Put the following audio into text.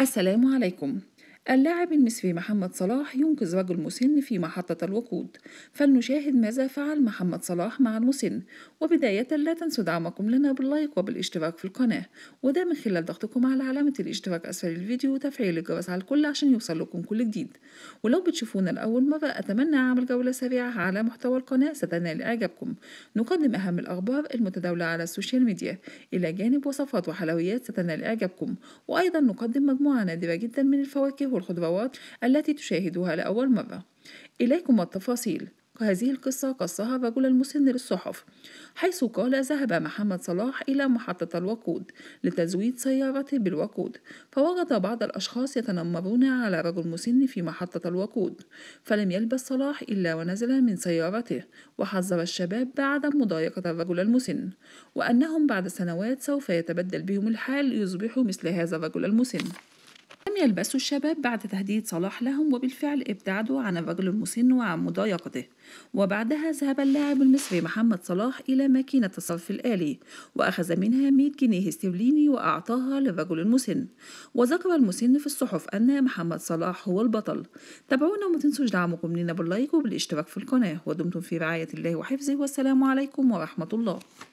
السلام عليكم اللاعب المصري محمد صلاح ينقذ رجل مسن في محطة الوقود فلنشاهد ماذا فعل محمد صلاح مع المسن وبداية لا تنسوا دعمكم لنا باللايك وبالاشتراك في القناة وده من خلال ضغطكم على علامة الاشتراك أسفل الفيديو وتفعيل الجرس على الكل عشان يوصل لكم كل جديد ولو بتشوفونا لأول مرة أتمنى أعمل جولة سريعة على محتوى القناة ستنال إعجابكم نقدم أهم الأخبار المتداولة على السوشيال ميديا إلى جانب وصفات وحلويات ستنال إعجابكم وأيضا نقدم مجموعة نادرة جدا من الفواكه والخضروات التي تشاهدها لأول مرة إليكم التفاصيل هذه القصة قصها الرجل المسن للصحف حيث قال ذهب محمد صلاح إلى محطة الوقود لتزويد سيارته بالوقود فوجد بعض الأشخاص يتنمرون على رجل مسن في محطة الوقود فلم يلبس صلاح إلا ونزل من سيارته وحذر الشباب بعدم مضايقة الرجل المسن وأنهم بعد سنوات سوف يتبدل بهم الحال ليصبحوا مثل هذا الرجل المسن يلبسوا الشباب بعد تهديد صلاح لهم وبالفعل ابتعدوا عن الرجل المسن وعن مضايقته وبعدها ذهب اللاعب المصري محمد صلاح إلى ماكينة الصرف الآلي وأخذ منها 100 جنيه استرليني وأعطاها للرجل المسن وذكر المسن في الصحف أن محمد صلاح هو البطل تابعونا وما تنسوش دعمكم لنا باللايك وبالاشتراك في القناة ودمتم في رعاية الله وحفظه والسلام عليكم ورحمة الله